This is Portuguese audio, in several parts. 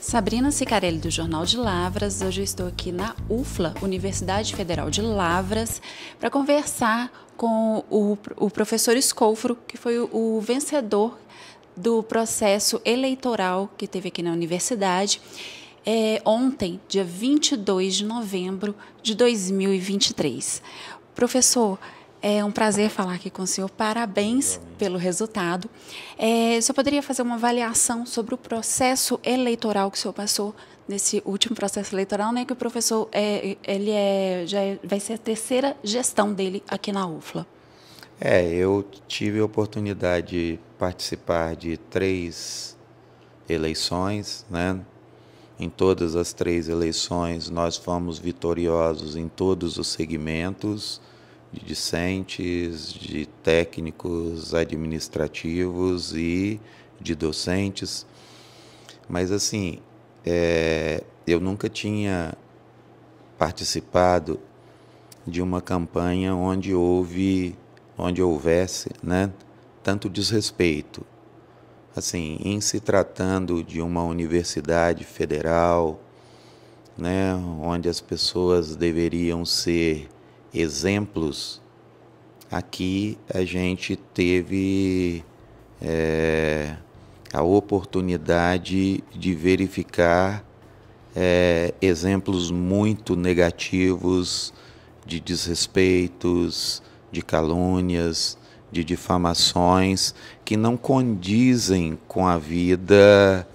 Sabrina Sicarelli, do Jornal de Lavras. Hoje eu estou aqui na UFLA, Universidade Federal de Lavras, para conversar com o, o, professor Escofro, que foi o, o vencedor do processo eleitoral que teve aqui na universidade. É, ontem, dia 22 de novembro de 2023. Professor, é um prazer falar aqui com o senhor. Parabéns pelo resultado. É, o senhor poderia fazer uma avaliação sobre o processo eleitoral que o senhor passou nesse último processo eleitoral, né? Que o professor é, ele é, já é, vai ser a terceira gestão dele aqui na UFLA. É, eu tive a oportunidade de participar de três eleições, né? Em todas as três eleições nós fomos vitoriosos em todos os segmentos de discentes, de técnicos administrativos e de docentes. Mas assim, é, eu nunca tinha participado de uma campanha onde houve, onde houvesse, né, tanto desrespeito. Assim, em se tratando de uma universidade federal, né, onde as pessoas deveriam ser exemplos, aqui a gente teve é, a oportunidade de verificar é, exemplos muito negativos de desrespeitos, de calúnias, de difamações que não condizem com a vida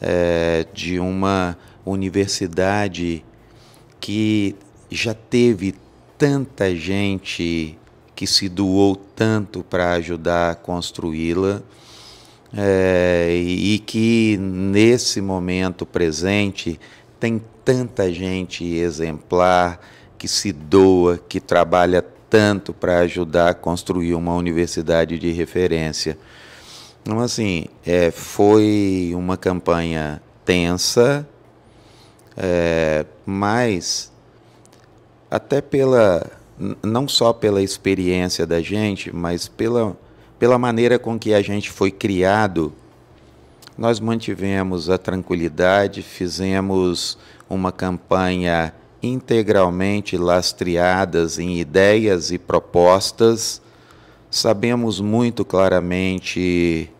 é, de uma universidade que já teve tanta gente que se doou tanto para ajudar a construí-la é, e que nesse momento presente tem tanta gente exemplar que se doa, que trabalha tanto para ajudar a construir uma universidade de referência. Então, assim, é, foi uma campanha tensa, é, mas até pela não só pela experiência da gente, mas pela, pela maneira com que a gente foi criado, nós mantivemos a tranquilidade, fizemos uma campanha integralmente lastreadas em ideias e propostas. Sabemos muito claramente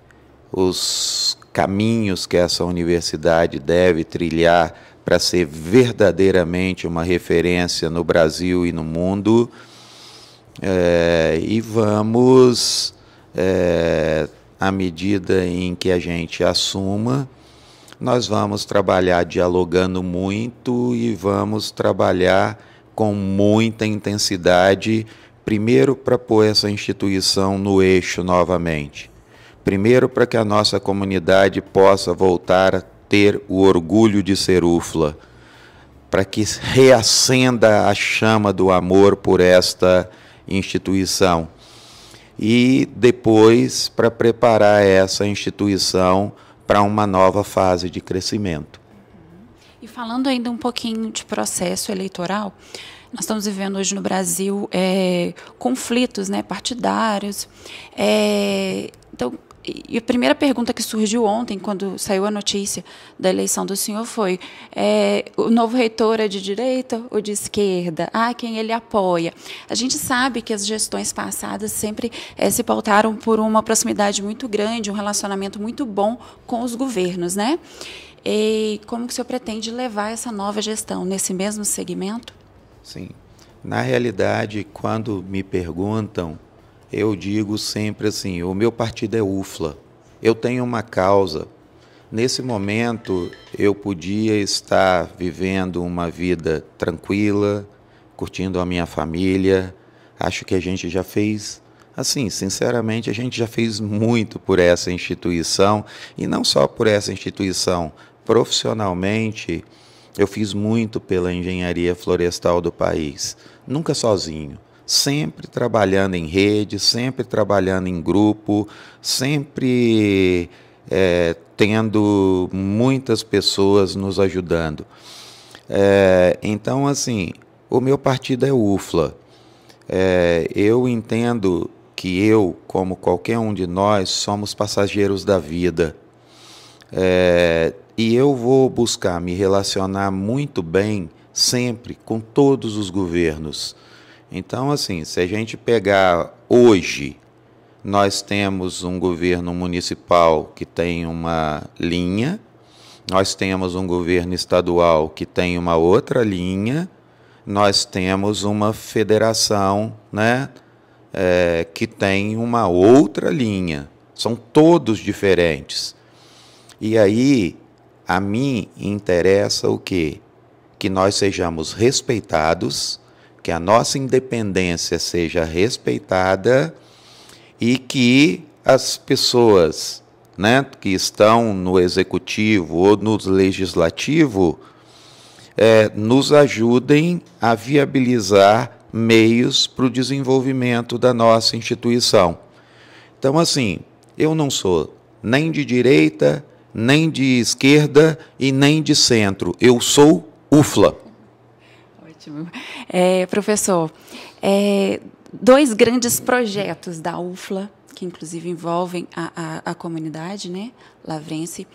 os caminhos que essa universidade deve trilhar para ser verdadeiramente uma referência no Brasil e no mundo. É, e vamos, é, à medida em que a gente assuma, nós vamos trabalhar dialogando muito e vamos trabalhar com muita intensidade, primeiro para pôr essa instituição no eixo novamente. Primeiro, para que a nossa comunidade possa voltar ter o orgulho de ser UFLA, para que reacenda a chama do amor por esta instituição. E depois para preparar essa instituição para uma nova fase de crescimento. E falando ainda um pouquinho de processo eleitoral, nós estamos vivendo hoje no Brasil é, conflitos né, partidários. É, então, e a primeira pergunta que surgiu ontem, quando saiu a notícia da eleição do senhor, foi: é, o novo reitor é de direita ou de esquerda? Ah, quem ele apoia? A gente sabe que as gestões passadas sempre é, se pautaram por uma proximidade muito grande, um relacionamento muito bom com os governos, né? E como que o senhor pretende levar essa nova gestão nesse mesmo segmento? Sim. Na realidade, quando me perguntam eu digo sempre assim: o meu partido é UFLA. Eu tenho uma causa. Nesse momento, eu podia estar vivendo uma vida tranquila, curtindo a minha família. Acho que a gente já fez, assim, sinceramente, a gente já fez muito por essa instituição e não só por essa instituição. Profissionalmente, eu fiz muito pela engenharia florestal do país, nunca sozinho sempre trabalhando em rede, sempre trabalhando em grupo, sempre é, tendo muitas pessoas nos ajudando. É, então, assim, o meu partido é UFLA. É, eu entendo que eu, como qualquer um de nós, somos passageiros da vida. É, e eu vou buscar me relacionar muito bem sempre com todos os governos. Então, assim, se a gente pegar hoje, nós temos um governo municipal que tem uma linha, nós temos um governo estadual que tem uma outra linha, nós temos uma federação né, é, que tem uma outra linha. São todos diferentes. E aí, a mim interessa o quê? Que nós sejamos respeitados que a nossa independência seja respeitada e que as pessoas né, que estão no executivo ou no legislativo é, nos ajudem a viabilizar meios para o desenvolvimento da nossa instituição. Então, assim, eu não sou nem de direita, nem de esquerda e nem de centro. Eu sou UFLA ótimo. É, professor, é, dois grandes projetos da UFLA, que inclusive envolvem a, a, a comunidade né, lavrense,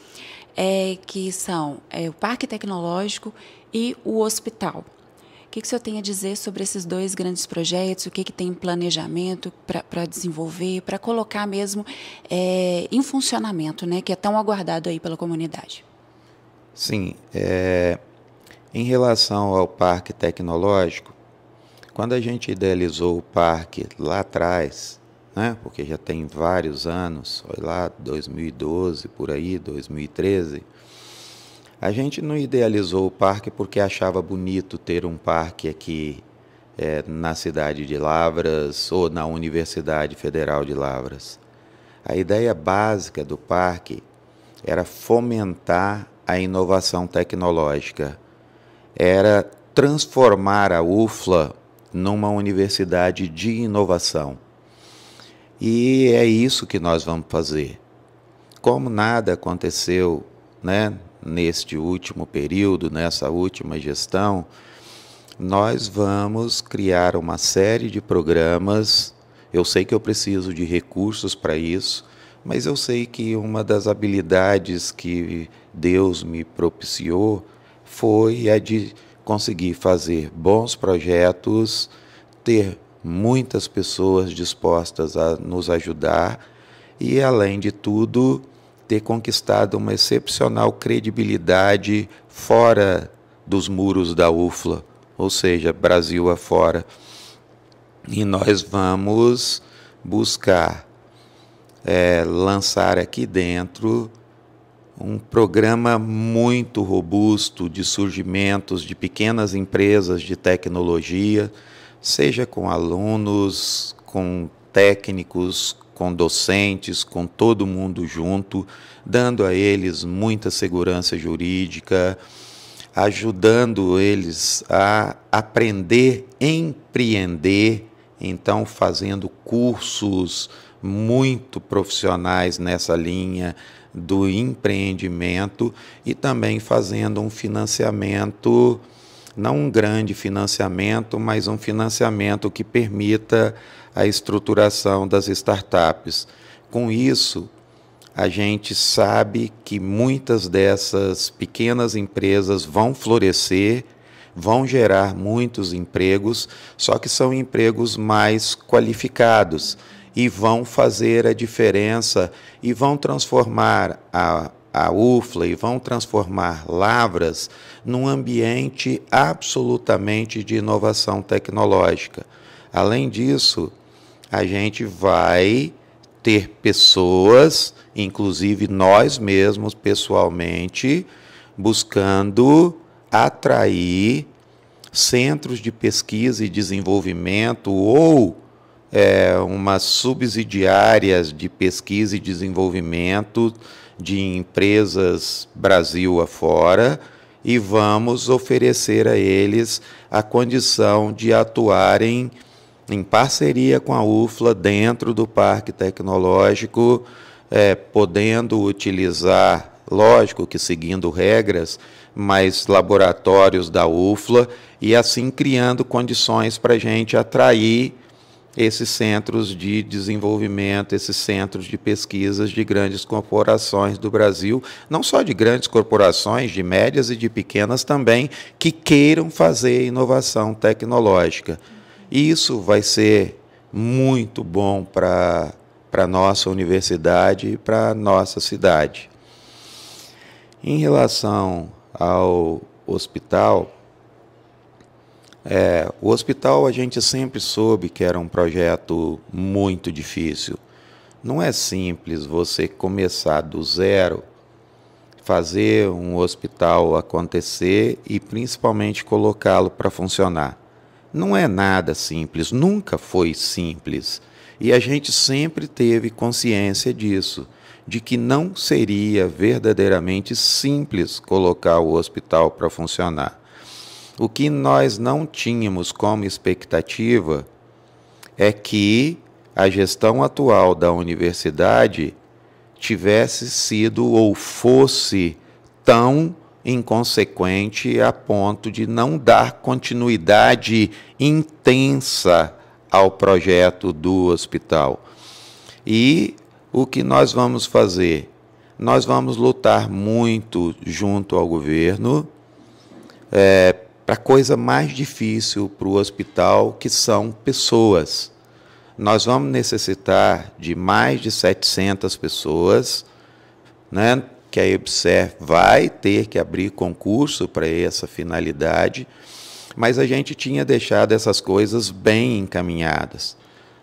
é, que são é, o Parque Tecnológico e o Hospital. O que, que o senhor tem a dizer sobre esses dois grandes projetos? O que, que tem em planejamento para desenvolver, para colocar mesmo é, em funcionamento, né, que é tão aguardado aí pela comunidade? Sim, é, em relação ao parque tecnológico, quando a gente idealizou o parque lá atrás, né, porque já tem vários anos, foi lá 2012 por aí, 2013, a gente não idealizou o parque porque achava bonito ter um parque aqui é, na cidade de Lavras ou na Universidade Federal de Lavras. A ideia básica do parque era fomentar a inovação tecnológica era transformar a UFLA numa universidade de inovação. E é isso que nós vamos fazer. Como nada aconteceu né, neste último período, nessa última gestão, nós vamos criar uma série de programas. Eu sei que eu preciso de recursos para isso, mas eu sei que uma das habilidades que Deus me propiciou foi a é de conseguir fazer bons projetos, ter muitas pessoas dispostas a nos ajudar e, além de tudo, ter conquistado uma excepcional credibilidade fora dos muros da UFLA, ou seja, Brasil afora. E nós vamos buscar é, lançar aqui dentro um programa muito robusto de surgimentos de pequenas empresas de tecnologia, seja com alunos, com técnicos, com docentes, com todo mundo junto, dando a eles muita segurança jurídica, ajudando eles a aprender, empreender, então fazendo cursos muito profissionais nessa linha, do empreendimento e também fazendo um financiamento, não um grande financiamento, mas um financiamento que permita a estruturação das startups. Com isso, a gente sabe que muitas dessas pequenas empresas vão florescer, vão gerar muitos empregos, só que são empregos mais qualificados e vão fazer a diferença e vão transformar a, a UFLA e vão transformar Lavras num ambiente absolutamente de inovação tecnológica. Além disso, a gente vai ter pessoas, inclusive nós mesmos pessoalmente, buscando atrair centros de pesquisa e desenvolvimento ou é, umas subsidiárias de pesquisa e desenvolvimento de empresas Brasil afora e vamos oferecer a eles a condição de atuarem em parceria com a UFLA dentro do Parque Tecnológico, é, podendo utilizar, lógico que seguindo regras, mas laboratórios da UFLA e assim criando condições para a gente atrair esses centros de desenvolvimento, esses centros de pesquisas de grandes corporações do Brasil, não só de grandes corporações, de médias e de pequenas também, que queiram fazer inovação tecnológica. isso vai ser muito bom para a nossa universidade e para a nossa cidade. Em relação ao hospital, é, o hospital a gente sempre soube que era um projeto muito difícil. Não é simples você começar do zero, fazer um hospital acontecer e principalmente colocá-lo para funcionar. Não é nada simples, nunca foi simples. E a gente sempre teve consciência disso, de que não seria verdadeiramente simples colocar o hospital para funcionar. O que nós não tínhamos como expectativa é que a gestão atual da universidade tivesse sido ou fosse tão inconsequente a ponto de não dar continuidade intensa ao projeto do hospital. E o que nós vamos fazer? Nós vamos lutar muito junto ao governo é, para a coisa mais difícil para o hospital, que são pessoas. Nós vamos necessitar de mais de 700 pessoas, né, que a EBSER vai ter que abrir concurso para essa finalidade, mas a gente tinha deixado essas coisas bem encaminhadas.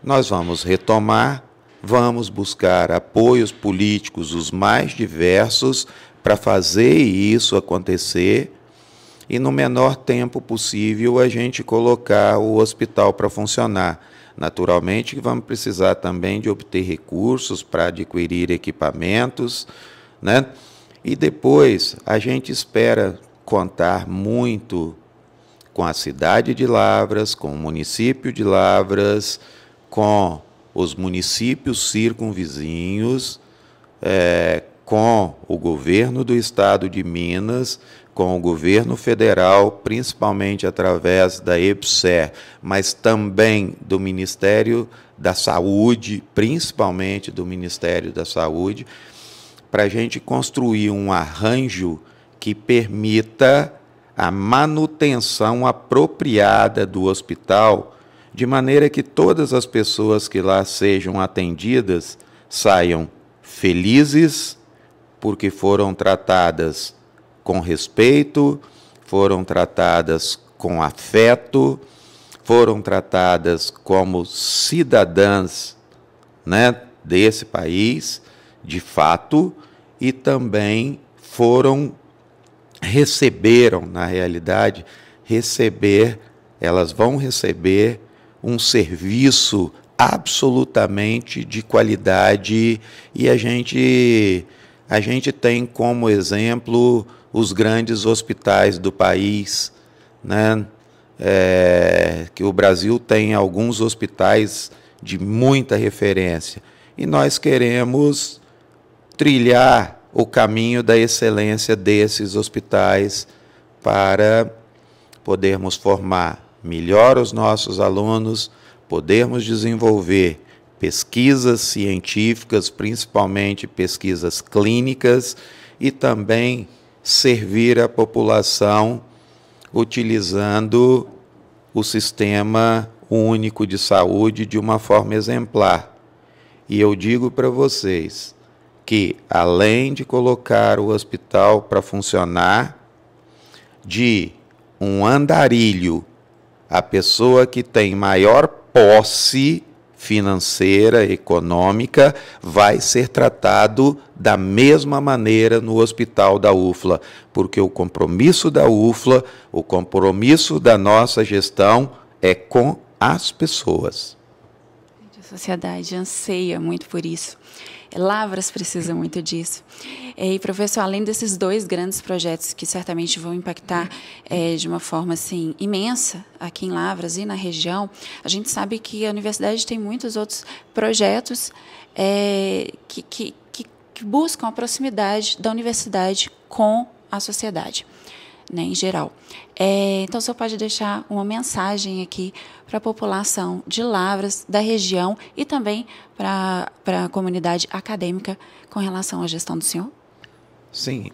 Nós vamos retomar, vamos buscar apoios políticos os mais diversos para fazer isso acontecer e no menor tempo possível a gente colocar o hospital para funcionar. Naturalmente, vamos precisar também de obter recursos para adquirir equipamentos, né? E depois a gente espera contar muito com a cidade de Lavras, com o município de Lavras, com os municípios circunvizinhos, é, com o governo do estado de Minas com o governo federal, principalmente através da EPSER, mas também do Ministério da Saúde, principalmente do Ministério da Saúde, para a gente construir um arranjo que permita a manutenção apropriada do hospital, de maneira que todas as pessoas que lá sejam atendidas saiam felizes porque foram tratadas com respeito, foram tratadas com afeto, foram tratadas como cidadãs né, desse país, de fato, e também foram, receberam, na realidade, receber, elas vão receber um serviço absolutamente de qualidade e a gente a gente tem como exemplo os grandes hospitais do país, né? É, que o Brasil tem alguns hospitais de muita referência. E nós queremos trilhar o caminho da excelência desses hospitais para podermos formar melhor os nossos alunos, podermos desenvolver pesquisas científicas, principalmente pesquisas clínicas, e também servir a população utilizando o sistema único de saúde de uma forma exemplar. E eu digo para vocês que, além de colocar o hospital para funcionar, de um andarilho, a pessoa que tem maior posse financeira, econômica, vai ser tratado da mesma maneira no hospital da UFLA, porque o compromisso da UFLA, o compromisso da nossa gestão é com as pessoas. A sociedade anseia muito por isso. Lavras precisa muito disso. É, e, professor, além desses dois grandes projetos que certamente vão impactar é, de uma forma assim, imensa aqui em Lavras e na região, a gente sabe que a universidade tem muitos outros projetos é, que, que, que buscam a proximidade da universidade com a sociedade né, em geral. É, então, o senhor pode deixar uma mensagem aqui para a população de Lavras, da região e também para a comunidade acadêmica com relação à gestão do senhor? Sim.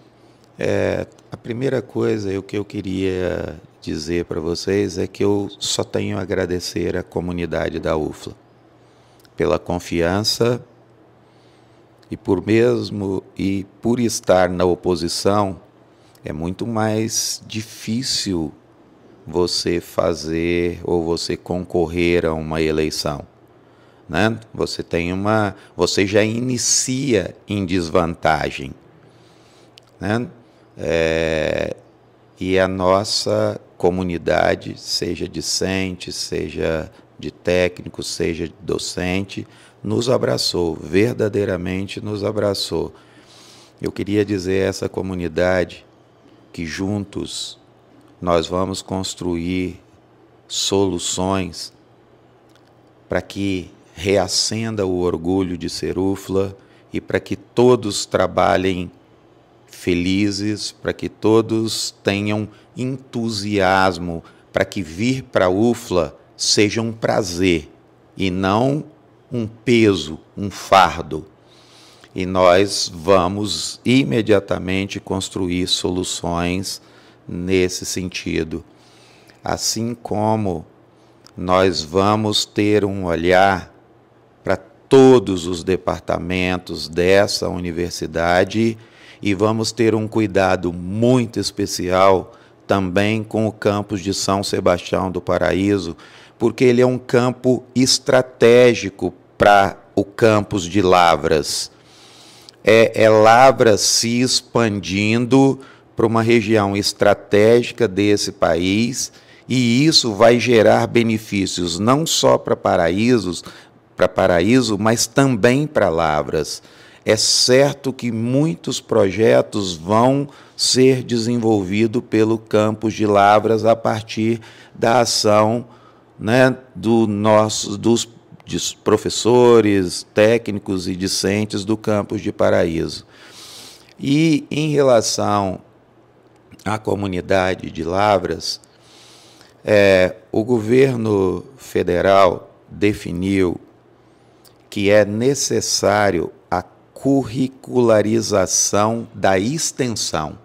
É, a primeira coisa o que eu queria dizer para vocês é que eu só tenho a agradecer à comunidade da UFLA pela confiança e por mesmo e por estar na oposição é muito mais difícil você fazer ou você concorrer a uma eleição. Né? Você tem uma, você já inicia em desvantagem, né? É, e a nossa comunidade, seja discente, seja de técnico, seja de docente, nos abraçou, verdadeiramente nos abraçou. Eu queria dizer a essa comunidade que juntos nós vamos construir soluções para que reacenda o orgulho de ser UFLA e para que todos trabalhem felizes, para que todos tenham entusiasmo, para que vir para a UFLA seja um prazer e não um peso, um fardo e nós vamos imediatamente construir soluções nesse sentido. Assim como nós vamos ter um olhar para todos os departamentos dessa universidade e vamos ter um cuidado muito especial também com o campus de São Sebastião do Paraíso, porque ele é um campo estratégico para o campus de Lavras é, é Lavra se expandindo para uma região estratégica desse país e isso vai gerar benefícios não só para Paraísos, para Paraíso, mas também para Lavras. É certo que muitos projetos vão ser desenvolvidos pelo campus de Lavras a partir da ação né, do nosso, dos de professores, técnicos e discentes do campus de Paraíso. E em relação à comunidade de Lavras, é, o governo federal definiu que é necessário a curricularização da extensão.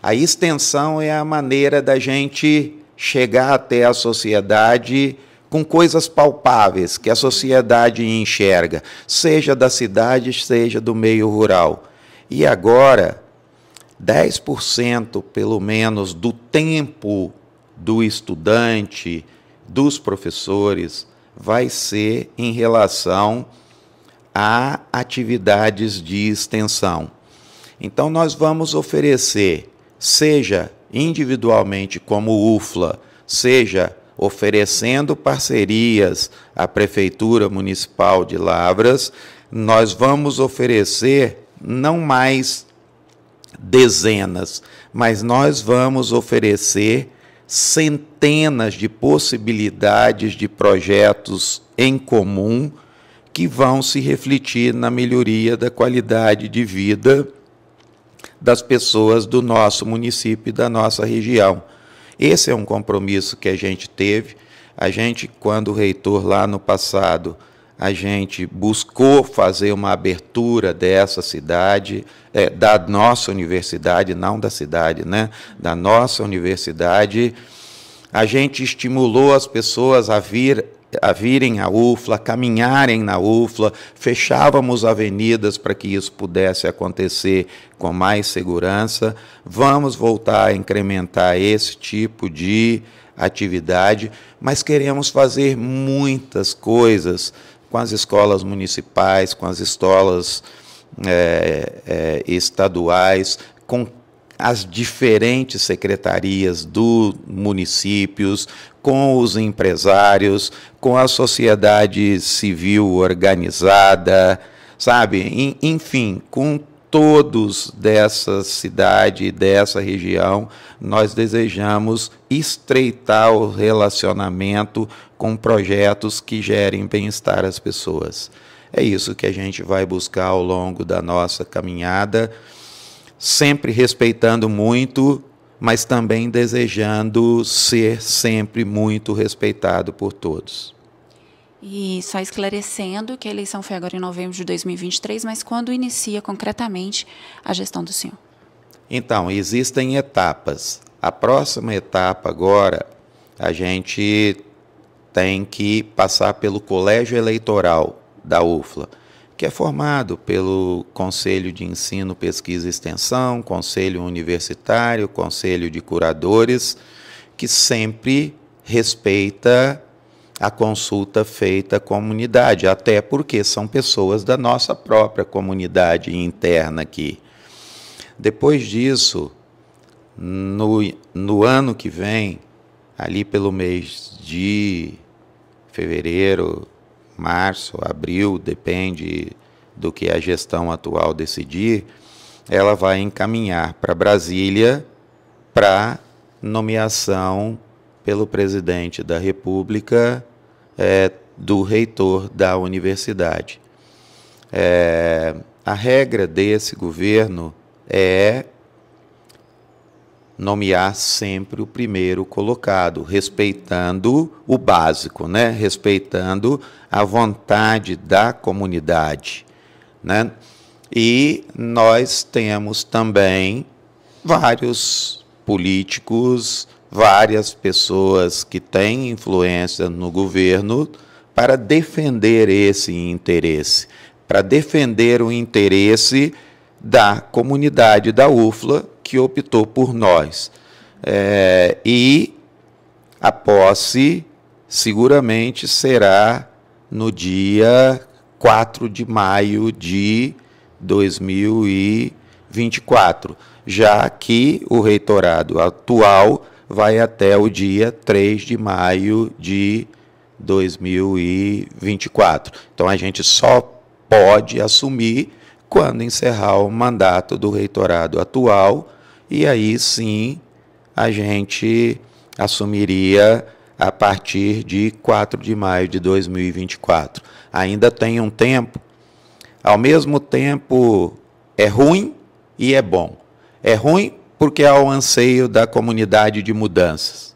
A extensão é a maneira da gente chegar até a sociedade com coisas palpáveis que a sociedade enxerga, seja da cidade, seja do meio rural. E agora, 10% pelo menos do tempo do estudante, dos professores, vai ser em relação a atividades de extensão. Então, nós vamos oferecer, seja individualmente como UFLA, seja oferecendo parcerias à Prefeitura Municipal de Lavras, nós vamos oferecer não mais dezenas, mas nós vamos oferecer centenas de possibilidades de projetos em comum que vão se refletir na melhoria da qualidade de vida das pessoas do nosso município e da nossa região. Esse é um compromisso que a gente teve. A gente, quando reitor lá no passado, a gente buscou fazer uma abertura dessa cidade, é, da nossa universidade, não da cidade, né? Da nossa universidade. A gente estimulou as pessoas a vir a virem à UFLA, caminharem na UFLA, fechávamos avenidas para que isso pudesse acontecer com mais segurança. Vamos voltar a incrementar esse tipo de atividade, mas queremos fazer muitas coisas com as escolas municipais, com as escolas é, é, estaduais, com as diferentes secretarias dos municípios, com os empresários, com a sociedade civil organizada, sabe? Enfim, com todos dessa cidade, dessa região, nós desejamos estreitar o relacionamento com projetos que gerem bem-estar às pessoas. É isso que a gente vai buscar ao longo da nossa caminhada sempre respeitando muito, mas também desejando ser sempre muito respeitado por todos. E só esclarecendo que a eleição foi agora em novembro de 2023, mas quando inicia concretamente a gestão do senhor? Então, existem etapas. A próxima etapa agora, a gente tem que passar pelo colégio eleitoral da UFLA que é formado pelo Conselho de Ensino, Pesquisa e Extensão, Conselho Universitário, Conselho de Curadores, que sempre respeita a consulta feita à comunidade, até porque são pessoas da nossa própria comunidade interna aqui. Depois disso, no, no ano que vem, ali pelo mês de fevereiro, março, abril, depende do que a gestão atual decidir, ela vai encaminhar para Brasília para nomeação pelo presidente da República é, do reitor da universidade. É, a regra desse governo é nomear sempre o primeiro colocado, respeitando o básico, né? Respeitando a vontade da comunidade, né? E nós temos também vários políticos, várias pessoas que têm influência no governo para defender esse interesse, para defender o interesse da comunidade da UFLA que optou por nós. É, e a posse seguramente será no dia 4 de maio de 2024, já que o reitorado atual vai até o dia 3 de maio de 2024. Então a gente só pode assumir quando encerrar o mandato do reitorado atual e aí sim a gente assumiria a partir de 4 de maio de 2024. Ainda tem um tempo. Ao mesmo tempo, é ruim e é bom. É ruim porque há o anseio da comunidade de mudanças.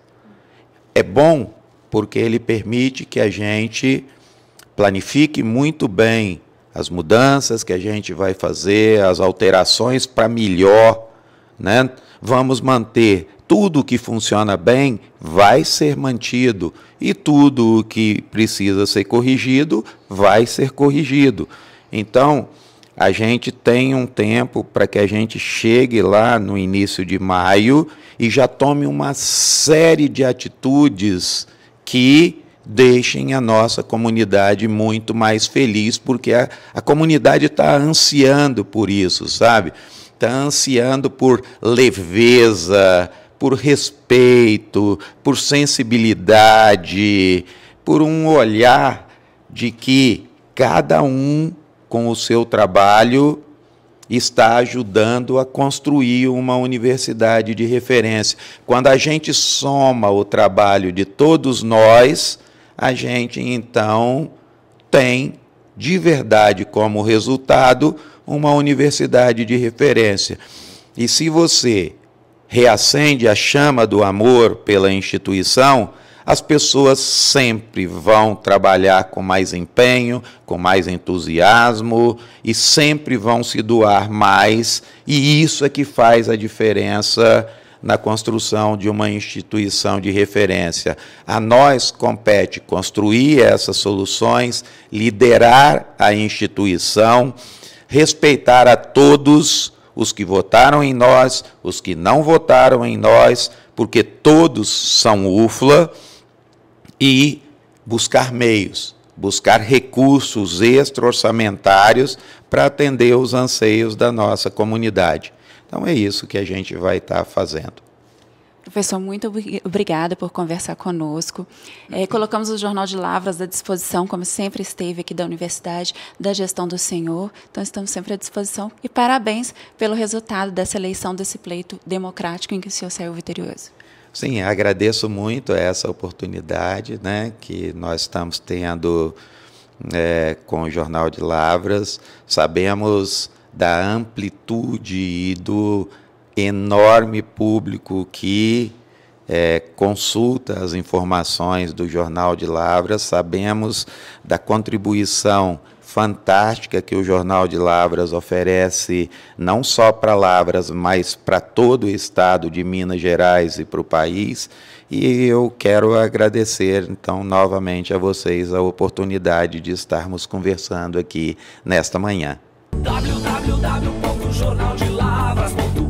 É bom porque ele permite que a gente planifique muito bem as mudanças que a gente vai fazer, as alterações para melhor né? Vamos manter tudo o que funciona bem vai ser mantido e tudo o que precisa ser corrigido vai ser corrigido. Então, a gente tem um tempo para que a gente chegue lá no início de maio e já tome uma série de atitudes que deixem a nossa comunidade muito mais feliz, porque a, a comunidade está ansiando por isso, sabe? está ansiando por leveza, por respeito, por sensibilidade, por um olhar de que cada um com o seu trabalho está ajudando a construir uma universidade de referência. Quando a gente soma o trabalho de todos nós, a gente então tem de verdade como resultado uma universidade de referência. E se você reacende a chama do amor pela instituição, as pessoas sempre vão trabalhar com mais empenho, com mais entusiasmo e sempre vão se doar mais, e isso é que faz a diferença na construção de uma instituição de referência. A nós compete construir essas soluções, liderar a instituição, respeitar a todos os que votaram em nós, os que não votaram em nós, porque todos são UFLA, e buscar meios, buscar recursos extra-orçamentários para atender os anseios da nossa comunidade. Então é isso que a gente vai estar tá fazendo. Professor, muito obrigada por conversar conosco. É, uhum. colocamos o Jornal de Lavras à disposição, como sempre esteve aqui da Universidade, da gestão do senhor. Então, estamos sempre à disposição. E parabéns pelo resultado dessa eleição, desse pleito democrático em que o senhor saiu vitorioso. Sim, agradeço muito essa oportunidade né, que nós estamos tendo é, com o Jornal de Lavras. Sabemos da amplitude e do enorme público que é, consulta as informações do Jornal de Lavras, sabemos da contribuição fantástica que o Jornal de Lavras oferece, não só para Lavras, mas para todo o estado de Minas Gerais e para o país. E eu quero agradecer, então, novamente a vocês a oportunidade de estarmos conversando aqui nesta manhã. www.jornaldelavras.com